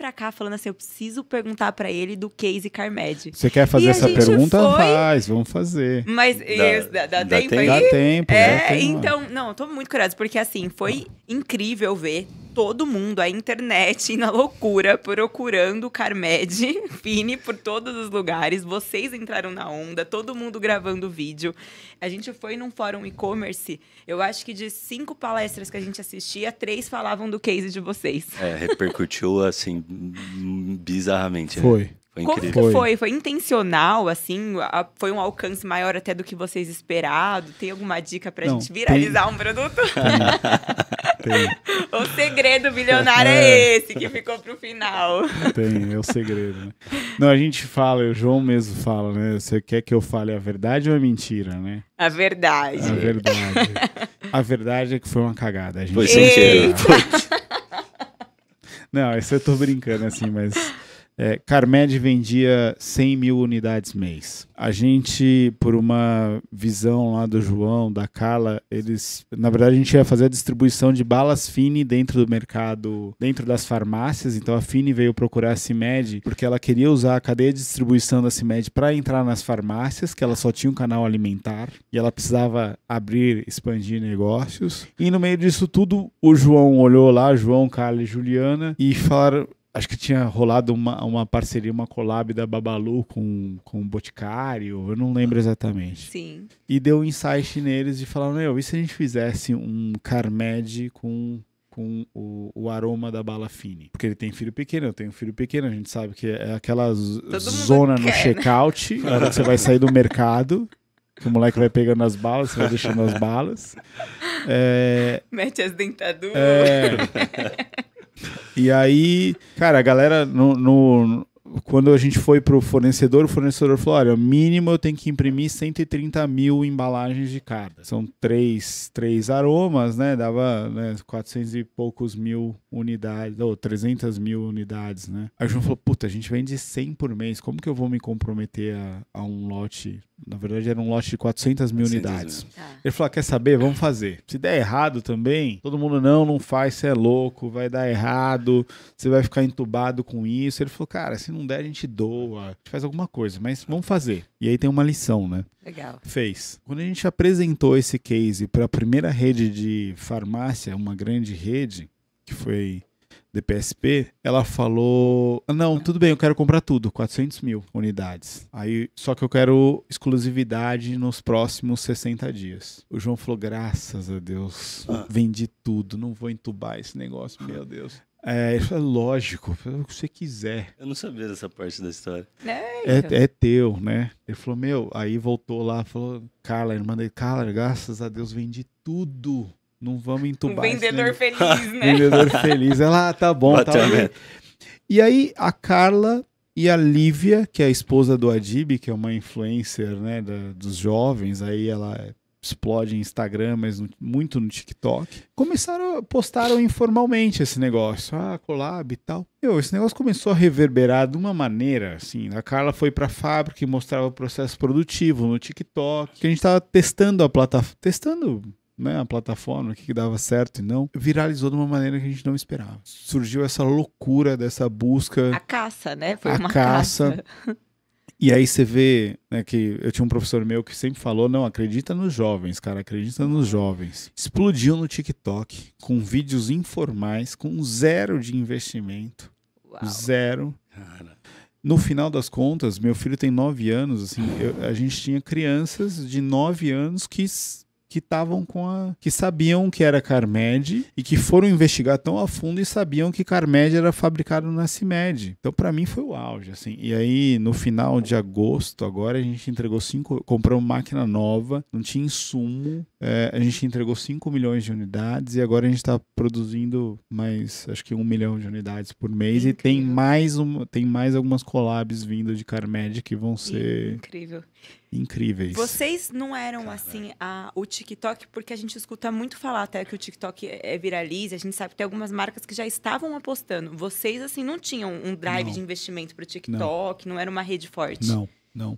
pra cá falando assim: eu preciso perguntar para ele do Case Carmed. Você quer fazer e essa pergunta? Foi... Faz, vamos fazer. Mas dá, isso, dá, dá, dá tempo, tempo aí? Dá tempo. É, dá tempo, então, não, tô muito curiosa, porque assim, foi incrível ver todo mundo, a internet na loucura, procurando Carmed, Fini por todos os lugares. Vocês entraram na onda, todo mundo gravando vídeo. A gente foi num fórum e-commerce. Eu acho que de cinco palestras que a gente assistia, três falavam do case de vocês. É, repercutiu assim bizarramente. Né? Foi. Né? Foi Como que foi? foi? Foi intencional, assim? foi um alcance maior até do que vocês esperado? Tem alguma dica pra Não, gente viralizar tem... um produto? Tem. tem. o segredo bilionário é. é. esse que ficou pro final. Tem, é o segredo, né? Não, a gente fala, o João mesmo fala, né? Você quer que eu fale a verdade ou a mentira, né? A verdade. A verdade. a verdade é que foi uma cagada. A gente foi sem Não, isso eu tô brincando, assim, mas é, Carmed vendia 100 mil unidades mês. A gente, por uma visão lá do João, da Carla, eles. Na verdade, a gente ia fazer a distribuição de balas Fini dentro do mercado, dentro das farmácias. Então a Fini veio procurar a CIMED porque ela queria usar a cadeia de distribuição da CIMED para entrar nas farmácias, que ela só tinha um canal alimentar e ela precisava abrir, expandir negócios. E no meio disso tudo, o João olhou lá, João, Carla e Juliana, e falaram: acho que tinha rolado uma, uma parceria, uma collab da Babalu com, com o Boticário, eu não lembro exatamente. Sim. E deu um insight neles de falar, meu, e se a gente fizesse um Carmed com com o, o, aroma da bala fine. Porque ele tem filho pequeno, eu tenho filho pequeno, a gente sabe que é aquela zona no check-out, né? hora que você vai sair do mercado, que o moleque vai pegando as balas, você vai deixando as balas. É, Mete as dentaduras. É, E aí, cara, a galera no, no quando a gente foi pro fornecedor, o fornecedor falou: olha, mínimo eu tenho que imprimir 130 mil embalagens de cada. São três, três aromas, né? Dava né, 400 e poucos mil unidades, ou 300 mil unidades, né? Aí o João falou: puta, a gente vende 100 por mês, como que eu vou me comprometer a, a um lote na verdade, era um lote de 400 mil unidades. Tá. Ele falou: ah, quer saber? Vamos fazer. Se der errado também, todo mundo não, não faz, você é louco, vai dar errado, você vai ficar entubado com isso. Ele falou: cara, se não der, a gente doa, a gente faz alguma coisa, mas vamos fazer. E aí tem uma lição, né? Legal. Fez. Quando a gente apresentou esse case para a primeira rede de farmácia, uma grande rede, que foi DPSP, ela falou: Não, tudo bem, eu quero comprar tudo, 400 mil unidades. Aí, só que eu quero exclusividade nos próximos 60 dias. O João falou: Graças a Deus, ah. vendi tudo, não vou entubar esse negócio, meu Deus. É, isso é lógico, o que você quiser. Eu não sabia dessa parte da história. É, é, então. é teu, né? Ele falou, meu, aí voltou lá, falou, Carla, irmã dele, Carla, graças a Deus, vendi tudo. Não vamos entubar. Um vendedor feliz, né? vendedor feliz. Ela, ah, tá bom, Bota tá bom. E aí, a Carla e a Lívia, que é a esposa do Adib, que é uma influencer, né, da, dos jovens, aí ela explode em Instagram, mas no, muito no TikTok. Começaram, postaram informalmente esse negócio, ah, collab e tal. Meu, esse negócio começou a reverberar de uma maneira, assim, a Carla foi pra fábrica e mostrava o processo produtivo no TikTok, que a gente tava testando a plataforma, testando né, a plataforma, o que, dava certo e não, viralizou de uma maneira que a gente não esperava. Surgiu essa loucura dessa busca. A caça, né? Foi a uma caça. caça. E aí você vê né, que eu tinha um professor meu que sempre falou: não, acredita nos jovens, cara, acredita nos jovens. Explodiu no TikTok com vídeos informais, com zero de investimento. Uau. Zero. Cara. No final das contas, meu filho tem nove anos, assim, eu, a gente tinha crianças de nove anos que que estavam com a. que sabiam que era Carmed e que foram investigar tão a fundo e sabiam que Carmed era fabricado na CIMED. Então, para mim, foi o auge, assim. E aí, no final de agosto, agora a gente entregou cinco. compramos máquina nova, não tinha insumo, é, a gente entregou 5 milhões de unidades e agora a gente está produzindo mais, acho que 1 milhão de unidades por mês. Incrível. E tem mais, um, tem mais algumas collabs vindo de CarMed que vão ser. Incrível. Incríveis. Vocês não eram assim a, o TikTok, porque a gente escuta muito falar até que o TikTok é, é viraliza, a gente sabe que tem algumas marcas que já estavam apostando. Vocês, assim, não tinham um drive não. de investimento para o TikTok, não. não era uma rede forte. Não. Não.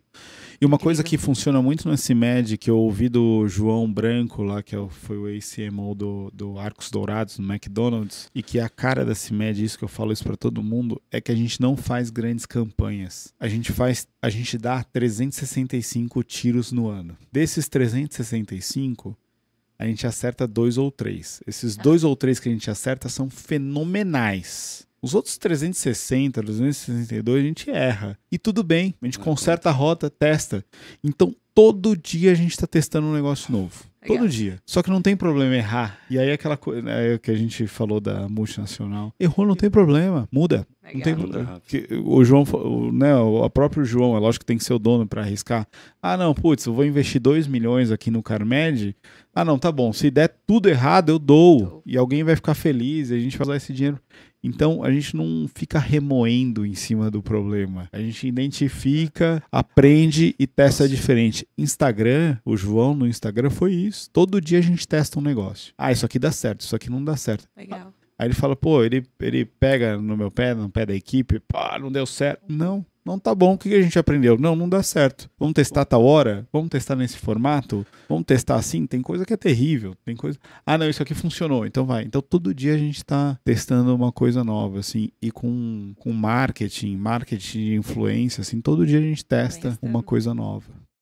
E uma coisa que funciona muito no CIMED, que eu ouvi do João Branco, lá, que é foi o ACMO do, do Arcos Dourados, no McDonald's, e que é a cara da CIMED, isso que eu falo isso para todo mundo, é que a gente não faz grandes campanhas. A gente faz, a gente dá 365 tiros no ano. Desses 365, a gente acerta dois ou três. Esses dois ou três que a gente acerta são fenomenais. Os outros 360, 362, a gente erra. E tudo bem, a gente é, conserta a rota, testa. Então, todo dia a gente está testando um negócio novo. Todo dia. Só que não tem problema errar. E aí aquela coisa é, né, que a gente falou da multinacional. Errou, não tem problema. Muda. Não tem problema. o João, o, né, o próprio João, é lógico que tem que ser o dono para arriscar. Ah, não, putz, eu vou investir 2 milhões aqui no Carmed. Ah, não, tá bom. Se der tudo errado, eu dou. E alguém vai ficar feliz e a gente vai usar esse dinheiro. Então a gente não fica remoendo em cima do problema. A gente identifica, aprende e testa diferente. Instagram, o João no Instagram foi isso. Todo dia a gente testa um negócio. Ah, isso aqui dá certo, isso aqui não dá certo. Legal. Aí ele fala, pô, ele, ele pega no meu pé, no pé da equipe, pá, não deu certo. Não, não tá bom, o que a gente aprendeu? Não, não dá certo. Vamos testar tal hora? Vamos testar nesse formato? Vamos testar assim? Tem coisa que é terrível, tem coisa. Ah, não, isso aqui funcionou, então vai. Então todo dia a gente tá testando uma coisa nova, assim, e com, com marketing, marketing de influência, assim, todo dia a gente testa uma coisa nova.